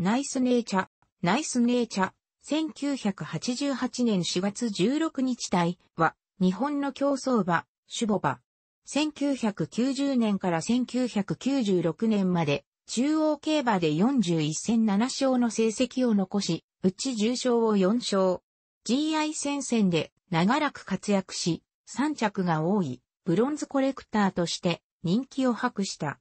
ナイスネーチャ、ナイスネーチャ、1988年4月16日対は、日本の競争馬、シュボバ。1990年から1996年まで、中央競馬で41戦7勝の成績を残し、うち重賞を4勝。GI 戦線で長らく活躍し、3着が多い、ブロンズコレクターとして人気を博した。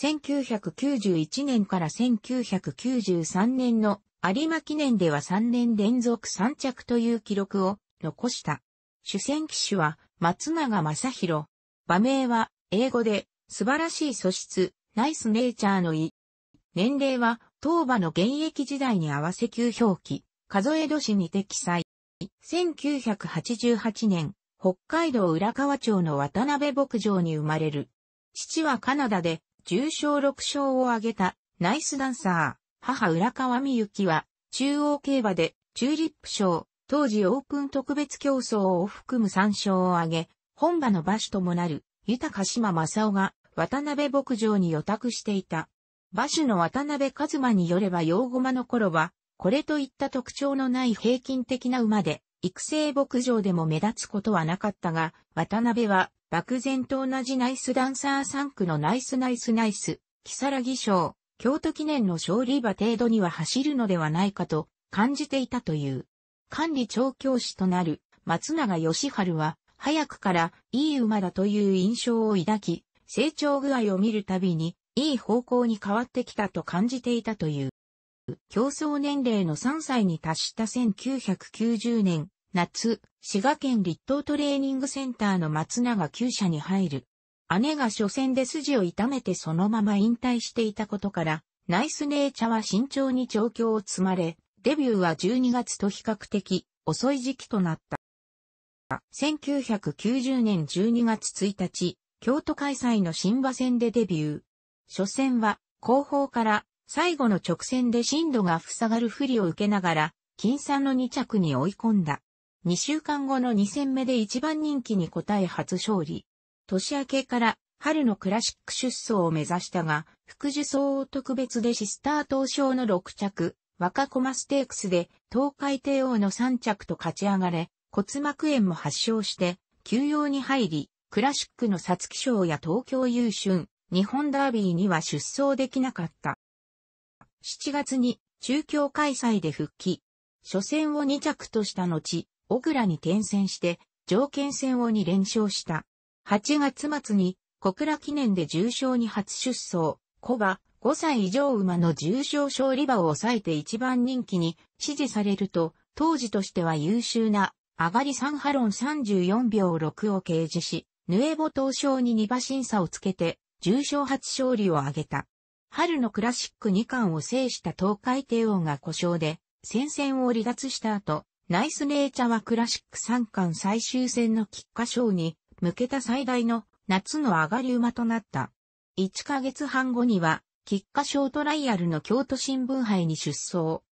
1991年から1993年の有馬記念では3年連続3着という記録を残した。主戦騎手は松永正宏。馬名は英語で素晴らしい素質、ナイスネイチャーの意。年齢は当馬の現役時代に合わせ旧表記、数え年にて記載。1988年、北海道浦河町の渡辺牧場に生まれる。父はカナダで10 6勝を挙げたナイスダンサー、母浦川美幸は中央競馬でチューリップ賞、当時オープン特別競争を含む3勝を挙げ、本場の馬主ともなる豊島正夫が渡辺牧場に予託していた。馬主の渡辺一馬によれば洋駒の頃は、これといった特徴のない平均的な馬で、育成牧場でも目立つことはなかったが、渡辺は漠然と同じナイスダンサー3区のナイスナイスナイス、木更木賞、京都記念の勝利馬程度には走るのではないかと感じていたという。管理調教師となる松永義春は、早くからいい馬だという印象を抱き、成長具合を見るたびに、いい方向に変わってきたと感じていたという。競争年齢の3歳に達した1990年、夏、滋賀県立東トレーニングセンターの松永厩舎に入る。姉が初戦で筋を痛めてそのまま引退していたことから、ナイスネーチャは慎重に状況を積まれ、デビューは12月と比較的遅い時期となった。1990年12月1日、京都開催の新馬戦でデビュー。初戦は後方から最後の直線で震度が塞がる不利を受けながら、金さんの2着に追い込んだ。2週間後の2戦目で一番人気に応え初勝利。年明けから春のクラシック出走を目指したが、副受走を特別でシスター東証の6着、若駒ステークスで東海帝王の3着と勝ち上がれ、骨膜炎も発症して、休養に入り、クラシックの皐月賞や東京優春、日本ダービーには出走できなかった。7月に中京開催で復帰。初戦を2着とした後、小倉に転戦して、条件戦を2連勝した。8月末に、小倉記念で重賞に初出走、小馬、5歳以上馬の重賞勝利馬を抑えて一番人気に支持されると、当時としては優秀な、上がり3波論34秒6を掲示し、ヌエボ東証に2馬審査をつけて、重賞初勝利を挙げた。春のクラシック2冠を制した東海帝王が故障で、戦線を離脱した後、ナイスネイチャはクラシック3冠最終戦の菊花賞に向けた最大の夏の上がり馬となった。1ヶ月半後には、菊花賞トライアルの京都新聞杯に出走。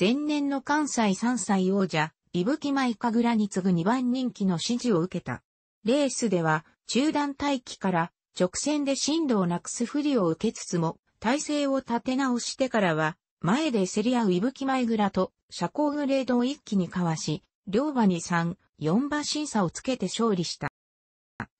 前年の関西3歳王者、伊吹舞神楽に次ぐ2番人気の支持を受けた。レースでは、中断待機から直線で進路をなくす不利を受けつつも、体勢を立て直してからは、前で競り合う伊吹前倉と社交グレードを一気にかわし、両馬に3、4馬審査をつけて勝利した。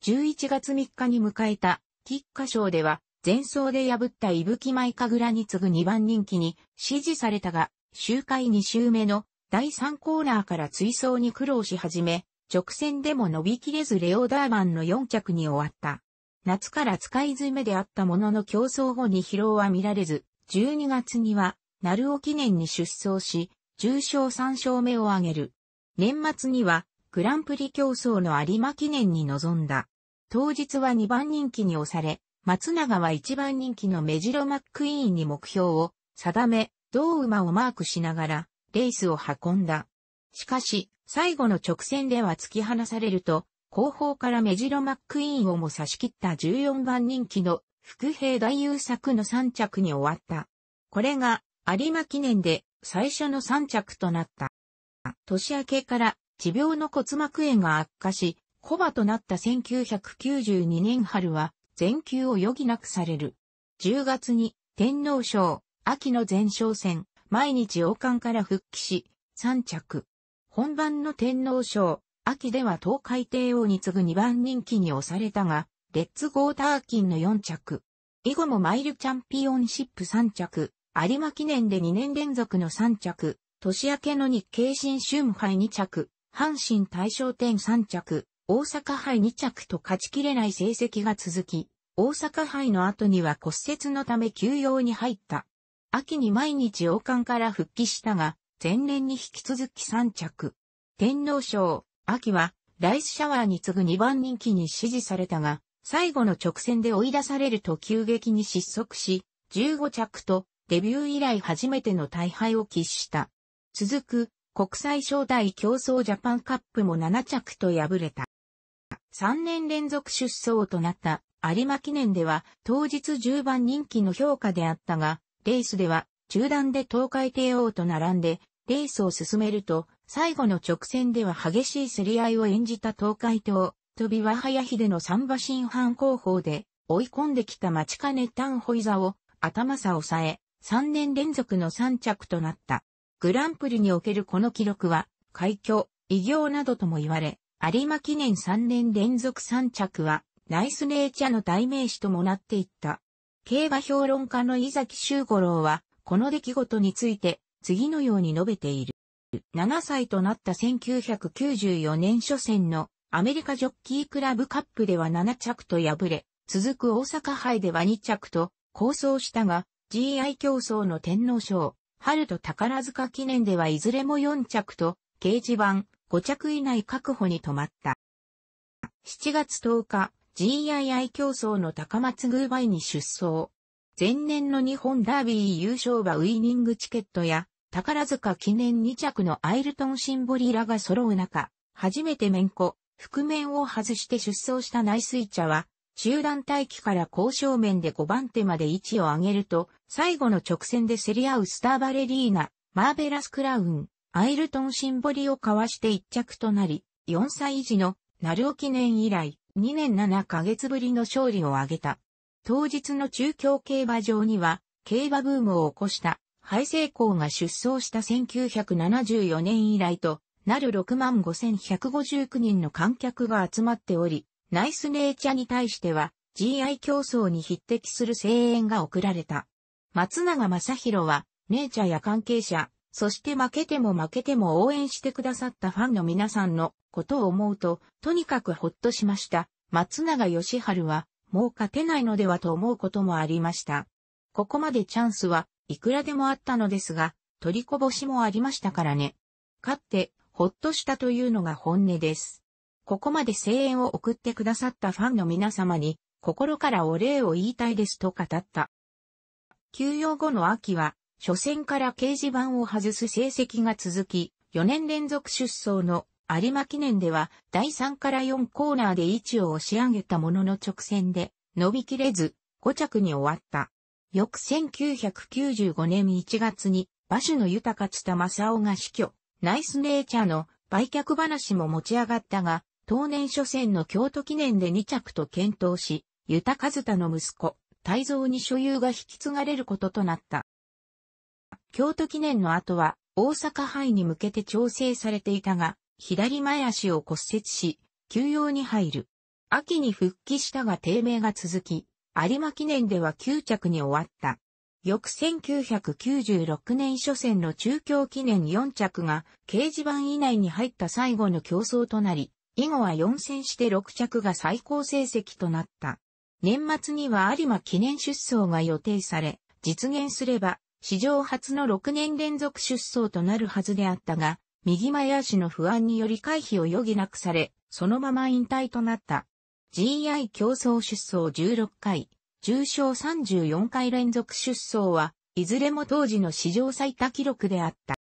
11月3日に迎えた、菊花賞では、前走で破った伊吹前神楽に次ぐ2番人気に支持されたが、周回2周目の第3コーナーから追走に苦労し始め、直線でも伸びきれずレオダーマンの4着に終わった。夏から使い詰めであったものの競争後に疲労は見られず、12月には、鳴尾記念に出走し、重賞3勝目を挙げる。年末には、グランプリ競争の有馬記念に臨んだ。当日は2番人気に押され、松永は1番人気のメジロマックイーンに目標を定め、同馬をマークしながら、レースを運んだ。しかし、最後の直線では突き放されると、後方からメジロ・マックイーンをも差し切った14番人気の副兵大優作の3着に終わった。これが有馬記念で最初の3着となった。年明けから持病の骨膜炎が悪化し、コバとなった1992年春は全休を余儀なくされる。10月に天皇賞、秋の前哨戦、毎日王冠から復帰し、3着。本番の天皇賞、秋では東海帝王に次ぐ2番人気に押されたが、レッツゴーターキンの4着。以後もマイルチャンピオンシップ3着、有馬記念で2年連続の3着、年明けの日経新春杯2着、阪神大賞店3着、大阪杯2着と勝ちきれない成績が続き、大阪杯の後には骨折のため休養に入った。秋に毎日王冠から復帰したが、前年に引き続き3着。天皇賞、秋は、ライスシャワーに次ぐ2番人気に支持されたが、最後の直線で追い出されると急激に失速し、15着とデビュー以来初めての大敗を喫した。続く国際招待競争ジャパンカップも7着と敗れた。3年連続出走となった有馬記念では当日10番人気の評価であったが、レースでは中断で東海帝王と並んでレースを進めると最後の直線では激しい競り合いを演じた東海道、飛びは早秀の三馬新藩広報で追い込んできた町金丹ホイザを頭差抑え、3年連続の3着となった。グランプリにおけるこの記録は、開挙、異業などとも言われ、有馬記念3年連続3着は、ナイスネイチャの代名詞ともなっていった。競馬評論家の伊崎修五郎は、この出来事について、次のように述べている。7歳となった1994年初戦のアメリカジョッキークラブカップでは7着と敗れ、続く大阪杯では2着と構想したが、GI 競争の天皇賞、春と宝塚記念ではいずれも4着と、掲示板5着以内確保に止まった。7月10日、GII 競争の高松グーバイに出走。前年の日本ダービー優勝馬ウイニングチケットや宝塚記念2着のアイルトンシンボリラが揃う中、初めて面子、覆面を外して出走した内水茶は、中団待機から交渉面で5番手まで位置を上げると、最後の直線で競り合うスターバレリーナ、マーベラスクラウン、アイルトンシンボリをかわして1着となり、4歳児の、ナルオ記念以来、2年7ヶ月ぶりの勝利を挙げた。当日の中京競馬場には、競馬ブームを起こした、敗成功が出走した1974年以来となる65,159人の観客が集まっており、ナイスネイチャに対しては GI 競争に匹敵する声援が送られた。松永正宏は、ネイチャや関係者、そして負けても負けても応援してくださったファンの皆さんのことを思うと、とにかくほっとしました。松永義春は、もう勝てないのではと思うこともありました。ここまでチャンスはいくらでもあったのですが、取りこぼしもありましたからね。勝って、ほっとしたというのが本音です。ここまで声援を送ってくださったファンの皆様に、心からお礼を言いたいですと語った。休養後の秋は、初戦から掲示板を外す成績が続き、4年連続出走の有馬記念では、第3から4コーナーで位置を押し上げたものの直線で、伸びきれず、5着に終わった。翌1995年1月に、馬主の豊か津田正夫が死去、ナイスネイチャーの売却話も持ち上がったが、当年初戦の京都記念で2着と検討し、豊和田の息子、泰造に所有が引き継がれることとなった。京都記念の後は、大阪杯に向けて調整されていたが、左前足を骨折し、休養に入る。秋に復帰したが低迷が続き、有馬記念では9着に終わった。翌1996年初戦の中京記念4着が掲示板以内に入った最後の競争となり、以後は4戦して6着が最高成績となった。年末には有馬記念出走が予定され、実現すれば史上初の6年連続出走となるはずであったが、右前足の不安により回避を余儀なくされ、そのまま引退となった。GI 競争出走16回、重賞34回連続出走は、いずれも当時の史上最多記録であった。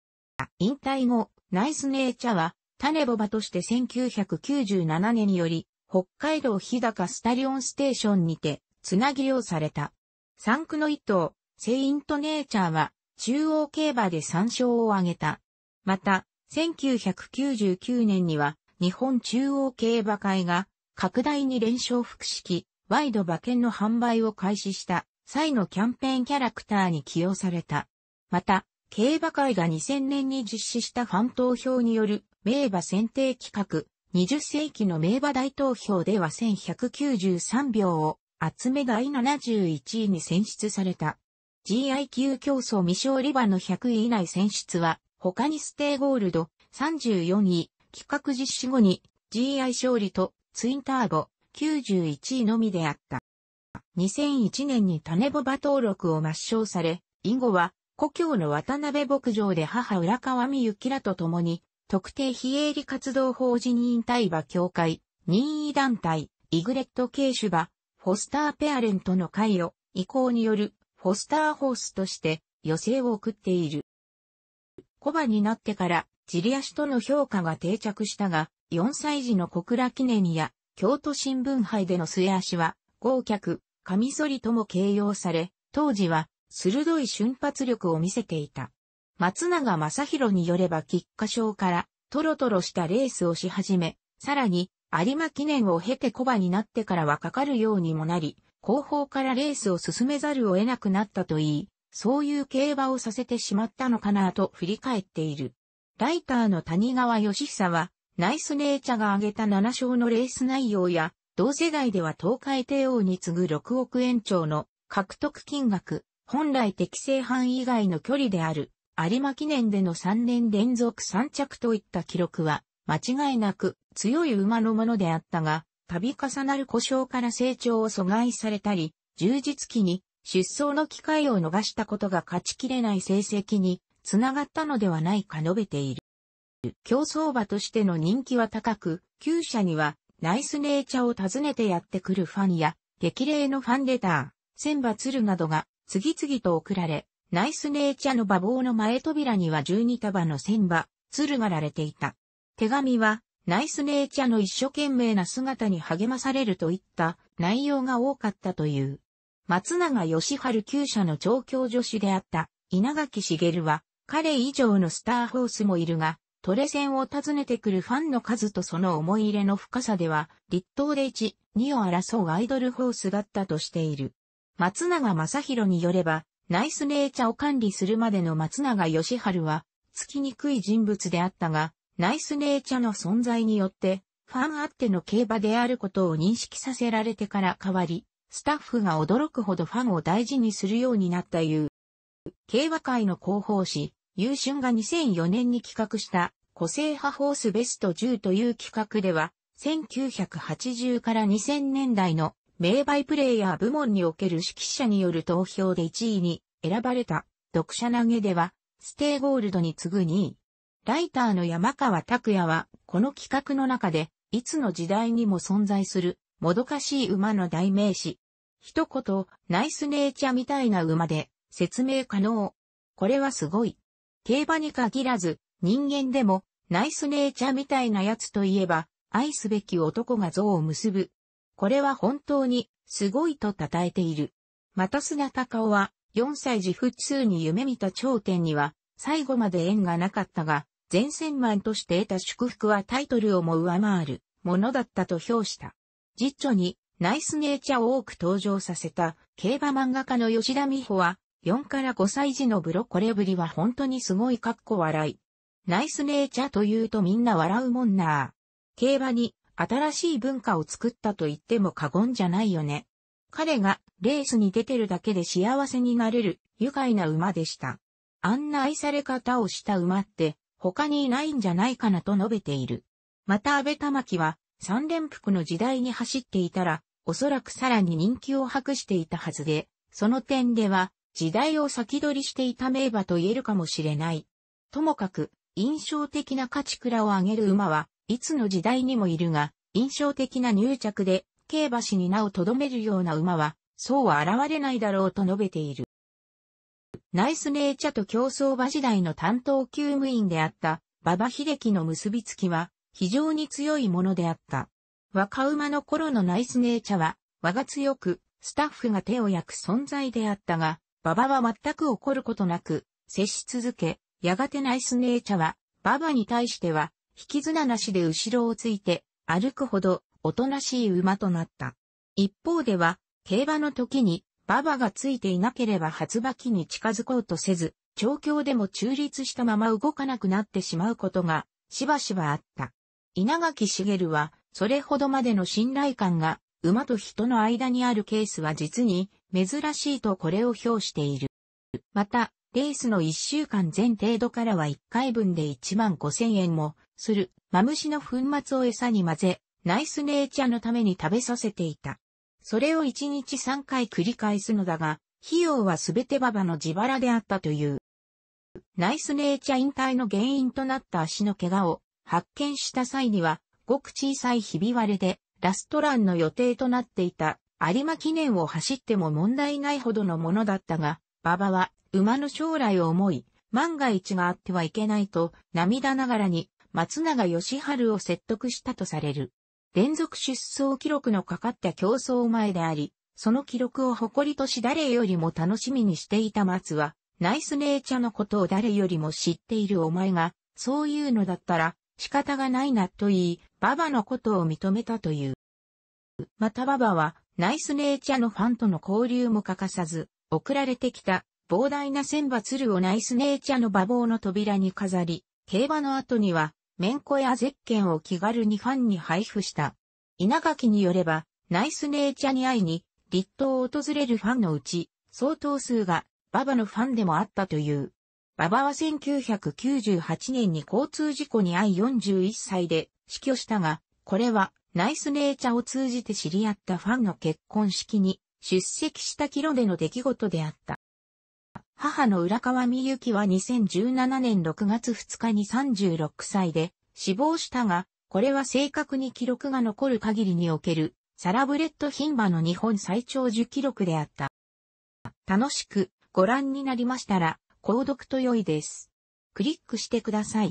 引退後、ナイスネイチャは、種ボバとして1997年により、北海道日高スタリオンステーションにて、つなぎをされた。3区の一頭、セイントネイチャーは、中央競馬で3勝を挙げた。また、1999年には、日本中央競馬会が、拡大に連勝複式、ワイド馬券の販売を開始した際のキャンペーンキャラクターに起用された。また、競馬会が2000年に実施したファン投票による名馬選定企画、20世紀の名馬大投票では1193票を集め第71位に選出された。GI 級競争未勝利馬の100位以内選出は、他にステイゴールド34位、企画実施後に GI 勝利とツインターボ、91位のみであった。2001年に種ボバ登録を抹消され、以後は、故郷の渡辺牧場で母浦川美幸らと共に、特定非営利活動法人員対馬協会、任意団体、イグレット・ケーシュバ、フォスター・ペアレントの会を、移行による、フォスター・ホースとして、余生を送っている。コバになってから、ジリアシとの評価が定着したが、4歳児の小倉記念や、京都新聞杯での末足は、豪脚、カミソリとも形容され、当時は、鋭い瞬発力を見せていた。松永正宏によれば菊花賞から、トロトロしたレースをし始め、さらに、有馬記念を経て小馬になってからはかかるようにもなり、後方からレースを進めざるを得なくなったといい、そういう競馬をさせてしまったのかなと振り返っている。ライターの谷川義久は、ナイスネーチャが挙げた7勝のレース内容や、同世代では東海帝王に次ぐ6億円超の獲得金額、本来適正範囲以外の距離である、有馬記念での3年連続3着といった記録は、間違いなく強い馬のものであったが、度重なる故障から成長を阻害されたり、充実期に出走の機会を逃したことが勝ちきれない成績につながったのではないか述べている。競争馬としての人気は高く、旧車にはナイスネイチャを訪ねてやってくるファンや、激励のファンレター、千馬鶴などが次々と送られ、ナイスネイチャの馬房の前扉には12束の千馬、鶴がられていた。手紙は、ナイスネイチャの一生懸命な姿に励まされるといった内容が多かったという。松永義春旧社の調教助手であった稲垣茂は、彼以上のスターホースもいるが、トレセンを訪ねてくるファンの数とその思い入れの深さでは、立東で1、2を争うアイドルホースだったとしている。松永正宏によれば、ナイスネーチャを管理するまでの松永義春は、つきにくい人物であったが、ナイスネーチャの存在によって、ファンあっての競馬であることを認識させられてから変わり、スタッフが驚くほどファンを大事にするようになったいう。競馬界の広報誌、優春が2004年に企画した個性派ホースベスト10という企画では、1980から2000年代の名バイプレイヤー部門における指揮者による投票で1位に選ばれた読者投げでは、ステイゴールドに次ぐ2位。ライターの山川拓也は、この企画の中で、いつの時代にも存在する、もどかしい馬の代名詞。一言、ナイスネイチャみたいな馬で、説明可能。これはすごい。競馬に限らず、人間でも、ナイスネーチャーみたいなやつといえば、愛すべき男が像を結ぶ。これは本当に、すごいと称えている。また菅高尾は、4歳児普通に夢見た頂点には、最後まで縁がなかったが、前線マンとして得た祝福はタイトルをも上回るものだったと評した。実著にナイスネーチャーを多く登場させた競馬漫画家の吉田美穂は4から5歳児のブロコレぶりは本当にすごいかっこ笑い。ナイスネーチャーというとみんな笑うもんな競馬に新しい文化を作ったと言っても過言じゃないよね。彼がレースに出てるだけで幸せになれる愉快な馬でした。あんな愛され方をした馬って他にいないんじゃないかなと述べている。また安倍玉木は三連服の時代に走っていたらおそらくさらに人気を博していたはずで、その点では時代を先取りしていた名馬と言えるかもしれない。ともかく、印象的な価値倉を上げる馬は、いつの時代にもいるが、印象的な入着で、競馬史に名を留めるような馬は、そうは現れないだろうと述べている。ナイスネーチャと競争馬時代の担当厩務員であった、馬場秀樹の結びつきは、非常に強いものであった。若馬の頃のナイスネーチャは、和が強く、スタッフが手を焼く存在であったが、馬場は全く怒ることなく、接し続け、やがてナイスネーチャは、馬場に対しては、引き綱なしで後ろをついて、歩くほど、おとなしい馬となった。一方では、競馬の時に、馬場がついていなければ初馬機に近づこうとせず、調教でも中立したまま動かなくなってしまうことが、しばしばあった。稲垣茂は、それほどまでの信頼感が、馬と人の間にあるケースは実に珍しいとこれを表している。また、レースの1週間全程度からは1回分で1万5千円もする、マムシの粉末を餌に混ぜ、ナイスネイチャーのために食べさせていた。それを1日3回繰り返すのだが、費用はすべてババの自腹であったという。ナイスネイチャー引退の原因となった足の怪我を発見した際には、ごく小さいひび割れで、ラストランの予定となっていた有馬記念を走っても問題ないほどのものだったが、馬場は馬の将来を思い、万が一があってはいけないと涙ながらに松永義春を説得したとされる。連続出走記録のかかった競争前であり、その記録を誇りとし誰よりも楽しみにしていた松は、ナイスネイチャのことを誰よりも知っているお前が、そういうのだったら仕方がないなと言い、馬場のことを認めたという。また馬場は、ナイスネイチャのファンとの交流も欠かさず、送られてきた膨大な千羽鶴をナイスネイチャの馬房の扉に飾り、競馬の後には、メンコやゼッケンを気軽にファンに配布した。稲垣によれば、ナイスネイチャに会いに、立東を訪れるファンのうち、相当数が、馬場のファンでもあったという。馬場は1998年に交通事故に遭い41歳で死去したが、これはナイスネーチャを通じて知り合ったファンの結婚式に出席したキロでの出来事であった。母の浦川美幸は2017年6月2日に36歳で死亡したが、これは正確に記録が残る限りにおけるサラブレッド牝馬の日本最長寿記録であった。楽しくご覧になりましたら、購読と良いです。クリックしてください。